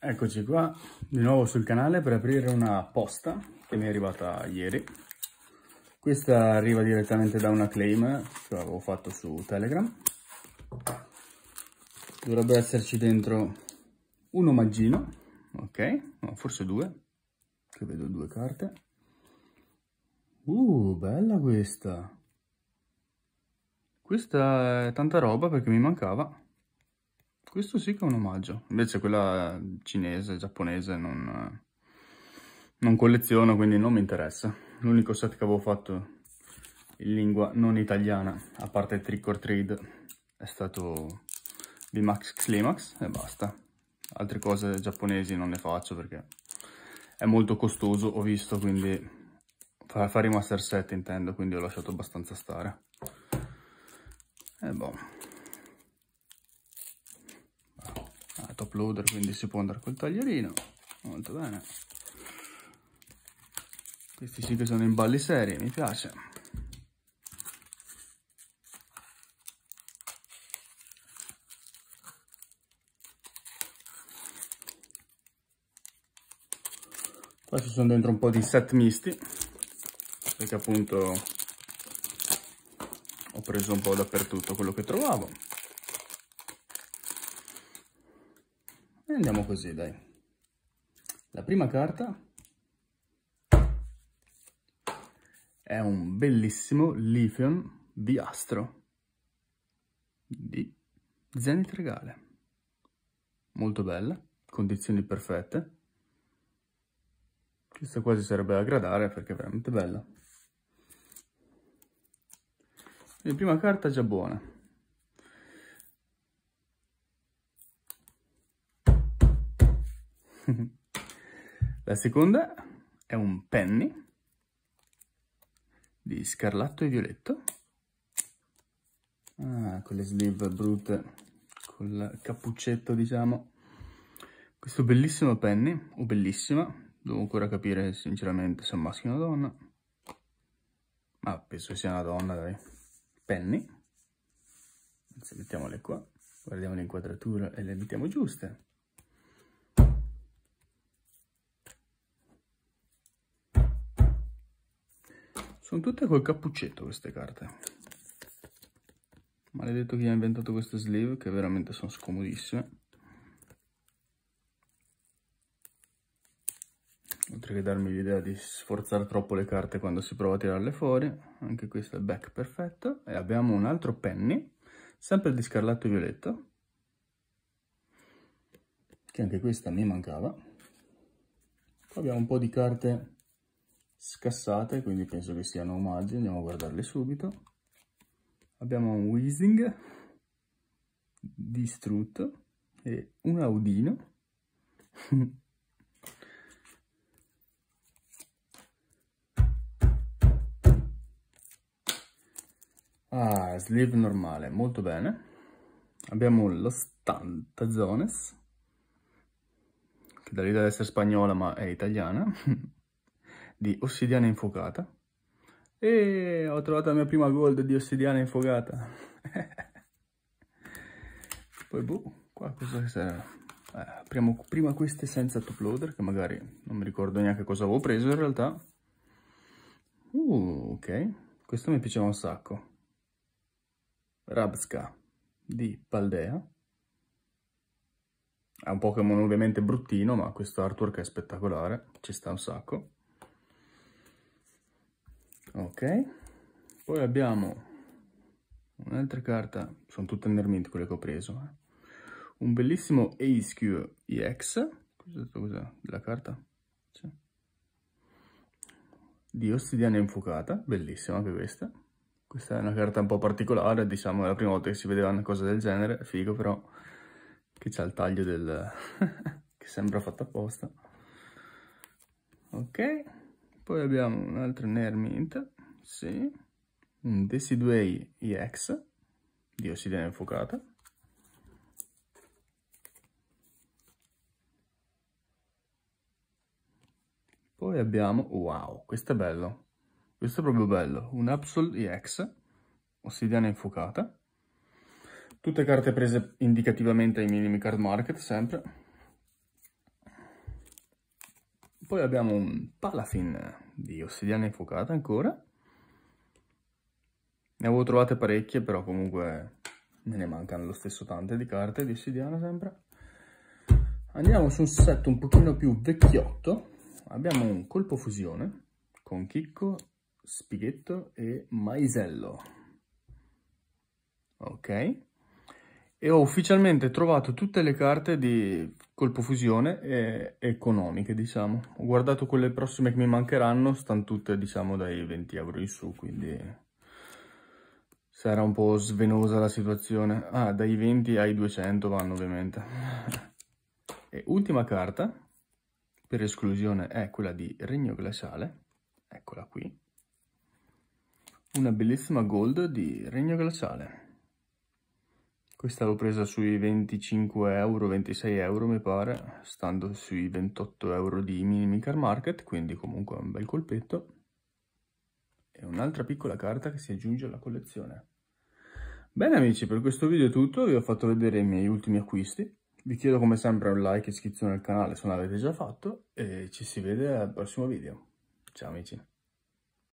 Eccoci qua di nuovo sul canale per aprire una posta che mi è arrivata ieri. Questa arriva direttamente da una claim che avevo fatto su Telegram. Dovrebbe esserci dentro un omaggino, ok, no, forse due, che vedo due carte. Uh, bella questa! Questa è tanta roba perché mi mancava. Questo sì che è un omaggio. Invece quella cinese, giapponese, non, non colleziono, quindi non mi interessa. L'unico set che avevo fatto in lingua non italiana, a parte trick or trade, è stato VMAX Climax e basta. Altre cose giapponesi non le faccio perché è molto costoso, ho visto, quindi fare i master set intendo, quindi ho lasciato abbastanza stare. E boh. l'outloader, quindi si può andare col taglierino. Molto bene. Questi sì che sono in balli seri, mi piace. Questi sono dentro un po' di set misti, perché appunto ho preso un po' dappertutto quello che trovavo. Andiamo così, dai. La prima carta è un bellissimo Lithium di Astro di Zenith Regale. Molto bella, condizioni perfette. Questa quasi sarebbe da gradare perché è veramente bella. La prima carta è già buona. Mhm. La seconda è un penny di scarlatto e violetto. Ah, con le sleeve brutte, col cappuccetto, diciamo. Questo bellissimo penny, o bellissima, devo ancora capire sinceramente se è un maschio o una donna. Ma penso sia una donna, dai. Penny. Anzi, mettiamole qua, guardiamo le inquadrature e le mettiamo giuste. Sono tutte col cappuccetto queste carte. Maledetto chi ha inventato queste sleeve che veramente sono scomodissime. Oltre che darmi l'idea di sforzare troppo le carte quando si prova a tirarle fuori. Anche questo è back perfetto. E abbiamo un altro penny, sempre di scarlatto e violetto. Che anche questa mi mancava. Qua abbiamo un po' di carte scassate, quindi penso che siano omaggi, andiamo a guardarle subito. Abbiamo un Weezing distrutto e un Audino. ah, sleeve normale, molto bene. Abbiamo lo Stantazones, che da lì deve essere spagnola ma è italiana. di ossidiana infuocata e ho trovato la mia prima gold di ossidiana infuocata poi boh qua cosa sarà eh, apriamo prima queste senza top loader che magari non mi ricordo neanche cosa avevo preso in realtà uh ok questo mi piaceva un sacco Rabska di Paldea è un Pokémon ovviamente bruttino, ma questo artwork è spettacolare, ci sta un sacco ok poi abbiamo un'altra carta sono tutte nermint quelle che ho preso eh. un bellissimo ASQ EX cos'è la carta? Sì. di ossidiana infuocata bellissima anche questa questa è una carta un po' particolare diciamo è la prima volta che si vedeva una cosa del genere figo però che c'ha il taglio del che sembra fatto apposta ok poi abbiamo un altro Nair Mint, sì, un Deciduei EX di ossidiana infuocata. Poi abbiamo, wow, questo è bello, questo è proprio bello, un Absol EX, ossidiana infuocata. Tutte carte prese indicativamente ai minimi card market, sempre. Poi abbiamo un palafin di ossidiana infuocata ancora. Ne avevo trovate parecchie, però comunque me ne mancano lo stesso tante di carte di ossidiana sempre. Andiamo su un set un pochino più vecchiotto. Abbiamo un colpo fusione con chicco, spighetto e maisello. Ok e ho ufficialmente trovato tutte le carte di colpo fusione e economiche, diciamo. Ho guardato quelle prossime che mi mancheranno, stanno tutte, diciamo, dai 20 euro in su, quindi sarà un po' svenosa la situazione. Ah, dai 20 ai 200 vanno, ovviamente. E ultima carta, per esclusione, è quella di Regno Glaciale. Eccola qui. Una bellissima gold di Regno Glaciale questa l'ho presa sui 25 euro 26 euro mi pare stando sui 28 euro di minimi car market quindi comunque un bel colpetto e un'altra piccola carta che si aggiunge alla collezione bene amici per questo video è tutto vi ho fatto vedere i miei ultimi acquisti vi chiedo come sempre un like e iscrizione al canale se non l'avete già fatto e ci si vede al prossimo video ciao amici